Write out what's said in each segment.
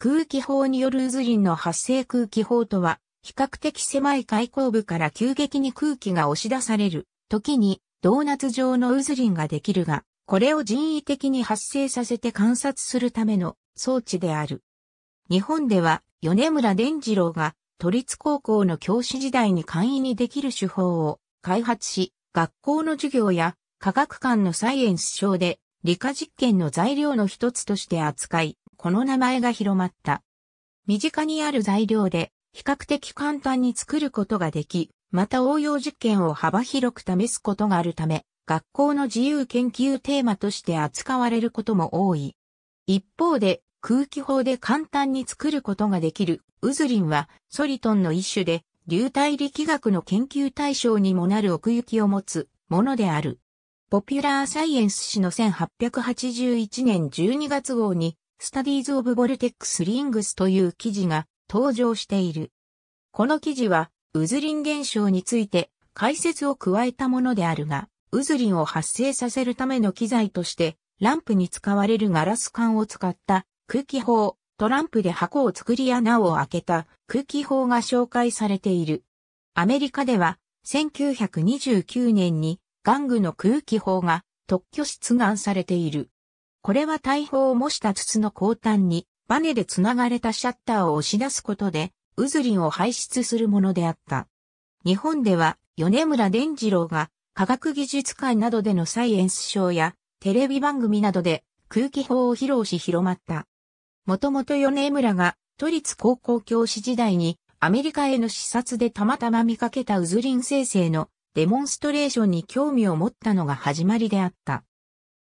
空気砲による渦輪の発生空気砲とは、比較的狭い開口部から急激に空気が押し出される、時にドーナツ状の渦輪ができるが、これを人為的に発生させて観察するための装置である。日本では、米村伝次郎が、都立高校の教師時代に簡易にできる手法を開発し、学校の授業や科学館のサイエンスショーで理科実験の材料の一つとして扱い、この名前が広まった。身近にある材料で比較的簡単に作ることができ、また応用実験を幅広く試すことがあるため、学校の自由研究テーマとして扱われることも多い。一方で、空気砲で簡単に作ることができるウズリンはソリトンの一種で流体力学の研究対象にもなる奥行きを持つものである。ポピュラーサイエンス誌の1881年12月号にスタディーズ・オブ・ボルテックス・リングスという記事が登場している。この記事は、ウズリン現象について解説を加えたものであるが、ウズリンを発生させるための機材として、ランプに使われるガラス管を使った空気砲、トランプで箱を作り穴を開けた空気砲が紹介されている。アメリカでは、1929年に玩具の空気砲が特許出願されている。これは大砲を模した筒の後端に、バネで繋がれたシャッターを押し出すことで、リンを排出するものであった。日本では、米村伝次郎が、科学技術館などでのサイエンスショーや、テレビ番組などで、空気砲を披露し広まった。もともと米村が、都立高校教師時代に、アメリカへの視察でたまたま見かけたリン生成のデモンストレーションに興味を持ったのが始まりであった。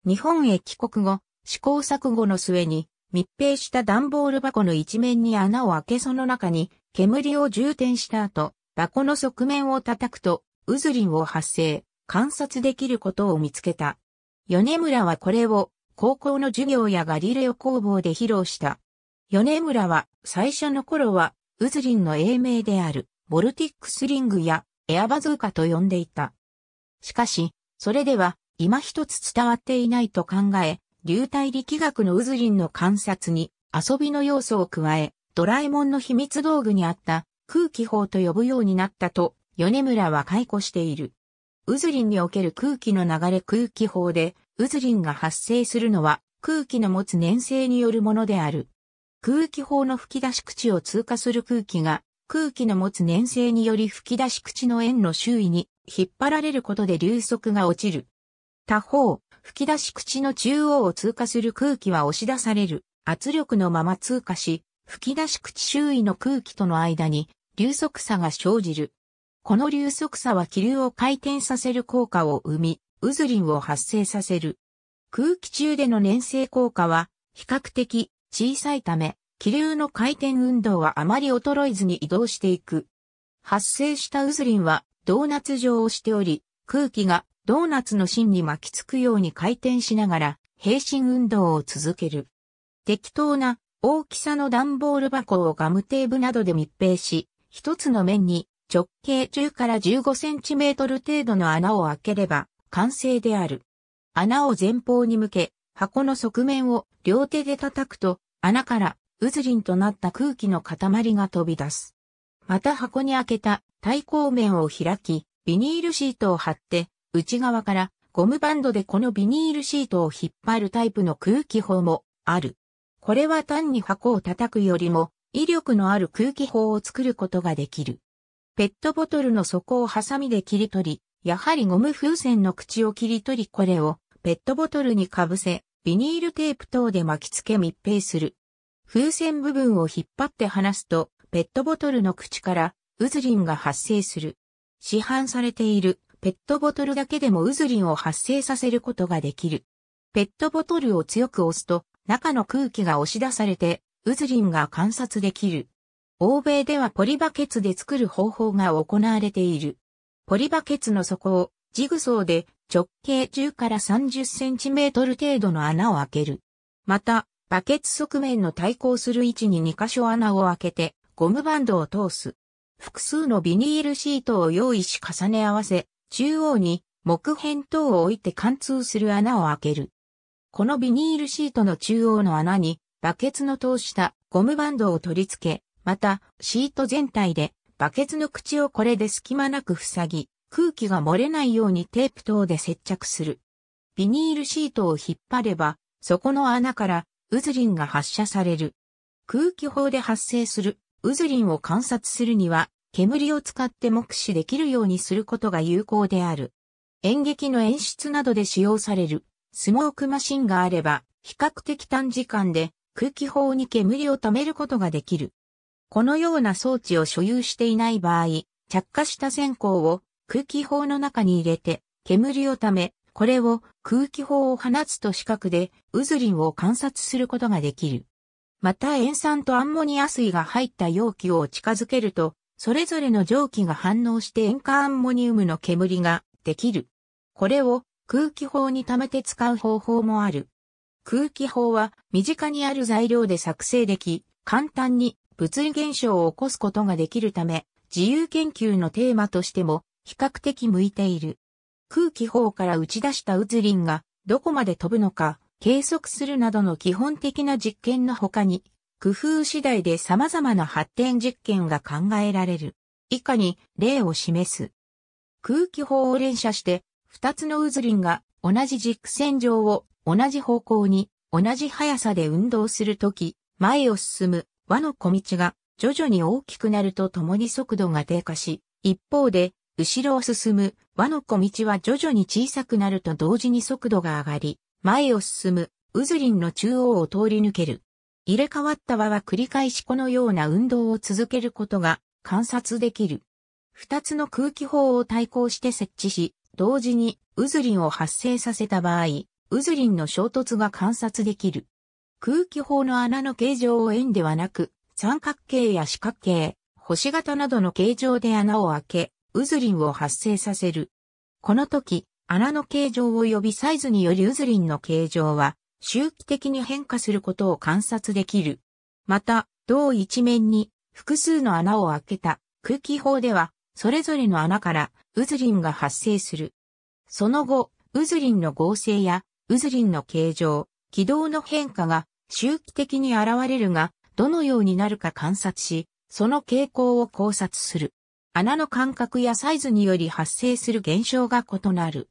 日本へ帰国後、試行錯誤の末に密閉した段ボール箱の一面に穴を開けその中に煙を充填した後、箱の側面を叩くと、ウズリンを発生、観察できることを見つけた。米村はこれを高校の授業やガリレオ工房で披露した。米村は最初の頃はウズリンの英名であるボルティックスリングやエアバズーカと呼んでいた。しかし、それでは今一つ伝わっていないと考え、流体力学の渦輪の観察に遊びの要素を加え、ドラえもんの秘密道具にあった空気砲と呼ぶようになったと、米村は解雇している。渦輪における空気の流れ空気砲で、渦輪が発生するのは空気の持つ粘性によるものである。空気砲の吹き出し口を通過する空気が空気の持つ粘性により吹き出し口の円の周囲に引っ張られることで流速が落ちる。他方、吹き出し口の中央を通過する空気は押し出される圧力のまま通過し、吹き出し口周囲の空気との間に流速差が生じる。この流速差は気流を回転させる効果を生み、渦輪を発生させる。空気中での粘性効果は比較的小さいため、気流の回転運動はあまり衰えずに移動していく。発生した渦輪はドーナツ状をしており、空気がドーナツの芯に巻きつくように回転しながら、平身運動を続ける。適当な大きさの段ボール箱をガムテープなどで密閉し、一つの面に直径10から15センチメートル程度の穴を開ければ完成である。穴を前方に向け、箱の側面を両手で叩くと、穴からりんとなった空気の塊が飛び出す。また箱に開けた対抗面を開き、ビニールシートを貼って内側からゴムバンドでこのビニールシートを引っ張るタイプの空気砲もある。これは単に箱を叩くよりも威力のある空気砲を作ることができる。ペットボトルの底をハサミで切り取り、やはりゴム風船の口を切り取りこれをペットボトルにかぶせ、ビニールテープ等で巻き付け密閉する。風船部分を引っ張って離すと、ペットボトルの口から、ウズリンが発生する。市販されているペットボトルだけでもウズリンを発生させることができる。ペットボトルを強く押すと、中の空気が押し出されて、ウズリンが観察できる。欧米ではポリバケツで作る方法が行われている。ポリバケツの底をジグソーで直径10から30センチメートル程度の穴を開ける。また、バケツ側面の対抗する位置に2箇所穴を開けてゴムバンドを通す。複数のビニールシートを用意し重ね合わせ、中央に木片等を置いて貫通する穴を開ける。このビニールシートの中央の穴にバケツの通したゴムバンドを取り付け、またシート全体でバケツの口をこれで隙間なく塞ぎ、空気が漏れないようにテープ等で接着する。ビニールシートを引っ張れば、そこの穴からウズリンが発射される。空気砲で発生するリンを観察するには、煙を使って目視できるようにすることが有効である。演劇の演出などで使用されるスモークマシンがあれば、比較的短時間で空気砲に煙を溜めることができる。このような装置を所有していない場合、着火した線香を空気砲の中に入れて、煙を溜め、これを空気砲を放つと視覚でリンを観察することができる。また塩酸とアンモニア水が入った容器を近づけるとそれぞれの蒸気が反応して塩化アンモニウムの煙ができる。これを空気砲に溜めて使う方法もある。空気砲は身近にある材料で作成でき、簡単に物理現象を起こすことができるため、自由研究のテーマとしても比較的向いている。空気砲から打ち出したりんがどこまで飛ぶのか計測するなどの基本的な実験の他に、工夫次第で様々な発展実験が考えられる。以下に例を示す。空気砲を連射して、二つの渦輪が同じ軸線上を同じ方向に同じ速さで運動するとき、前を進む輪の小道が徐々に大きくなるとともに速度が低下し、一方で後ろを進む輪の小道は徐々に小さくなると同時に速度が上がり、前を進む渦輪の中央を通り抜ける。入れ替わった輪は繰り返しこのような運動を続けることが観察できる。二つの空気砲を対抗して設置し、同時にリンを発生させた場合、リンの衝突が観察できる。空気砲の穴の形状を円ではなく、三角形や四角形、星型などの形状で穴を開け、リンを発生させる。この時、穴の形状及びサイズによりリンの形状は周期的に変化することを観察できる。また、同一面に複数の穴を開けた空気砲では、それぞれの穴からウズリンが発生する。その後、ウズリンの合成やウズリンの形状、軌道の変化が周期的に現れるが、どのようになるか観察し、その傾向を考察する。穴の間隔やサイズにより発生する現象が異なる。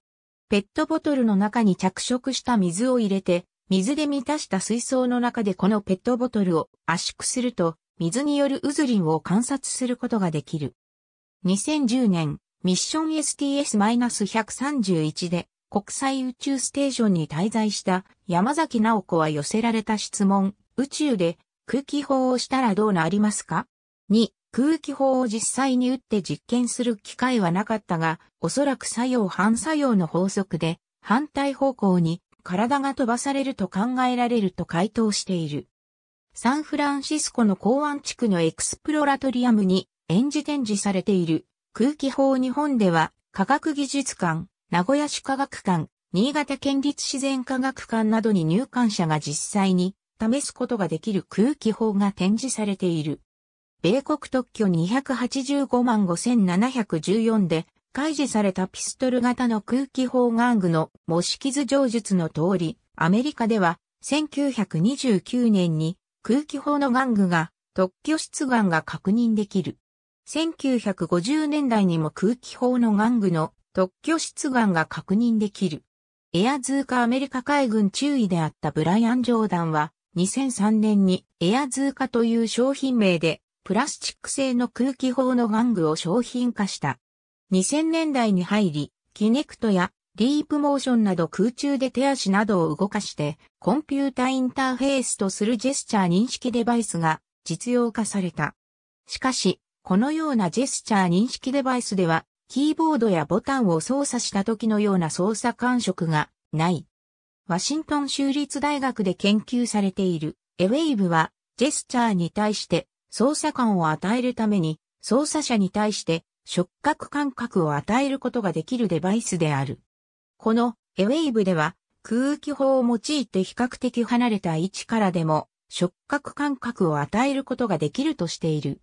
ペットボトルの中に着色した水を入れて、水で満たした水槽の中でこのペットボトルを圧縮すると、水による渦輪を観察することができる。2010年、ミッション STS-131 で国際宇宙ステーションに滞在した山崎直子は寄せられた質問、宇宙で空気砲をしたらどうなりますか ?2、空気砲を実際に打って実験する機会はなかったが、おそらく作用反作用の法則で反対方向に体が飛ばされると考えられると回答している。サンフランシスコの港湾地区のエクスプロラトリアムに演じ展示されている空気砲日本では科学技術館、名古屋市科学館、新潟県立自然科学館などに入館者が実際に試すことができる空気砲が展示されている。米国特許285万5714で開示されたピストル型の空気砲玩具の模式図上述の通り、アメリカでは1929年に空気砲の玩具が特許出願が確認できる。1950年代にも空気砲の玩具の特許出願が確認できる。エアズーカアメリカ海軍中尉であったブライアン・ジョーダンは2003年にエアズーカという商品名でプラスチック製の空気砲の玩具を商品化した。2000年代に入り、キネクトやディープモーションなど空中で手足などを動かして、コンピュータインターフェースとするジェスチャー認識デバイスが実用化された。しかし、このようなジェスチャー認識デバイスでは、キーボードやボタンを操作した時のような操作感触がない。ワシントン州立大学で研究されているエウェイブは、ジェスチャーに対して操作感を与えるために、操作者に対して触覚感覚を与えることができるデバイスである。このエウェイブでは空気砲を用いて比較的離れた位置からでも触覚感覚を与えることができるとしている。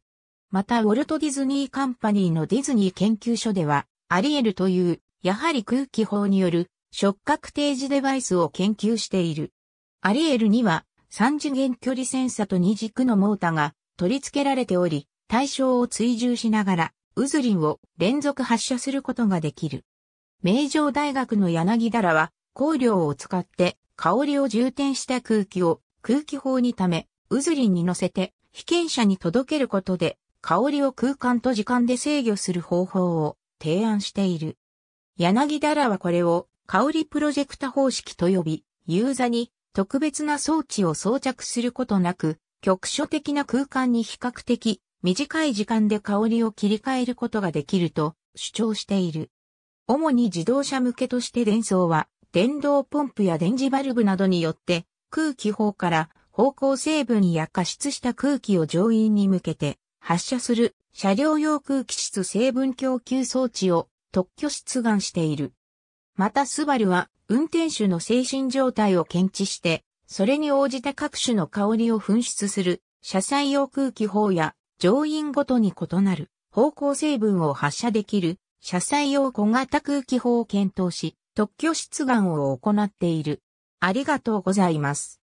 またウォルト・ディズニー・カンパニーのディズニー研究所ではアリエルというやはり空気砲による触覚提示デバイスを研究している。アリエルには3次元距離センサと2軸のモータが取り付けられており、対象を追従しながらりんを連続発射することができる。名城大学の柳田らは、香料を使って香りを充填した空気を空気砲にため、りんに乗せて被験者に届けることで、香りを空間と時間で制御する方法を提案している。柳田らはこれを香りプロジェクタ方式と呼び、ユーザに特別な装置を装着することなく、局所的な空間に比較的短い時間で香りを切り替えることができると主張している。主に自動車向けとして電装は、電動ポンプや電磁バルブなどによって空気砲から方向成分や加湿した空気を上員に向けて発射する車両用空気質成分供給装置を特許出願している。またスバルは運転手の精神状態を検知して、それに応じて各種の香りを噴出する車載用空気砲や乗員ごとに異なる方向成分を発射できる車載用小型空気砲を検討し、特許出願を行っている。ありがとうございます。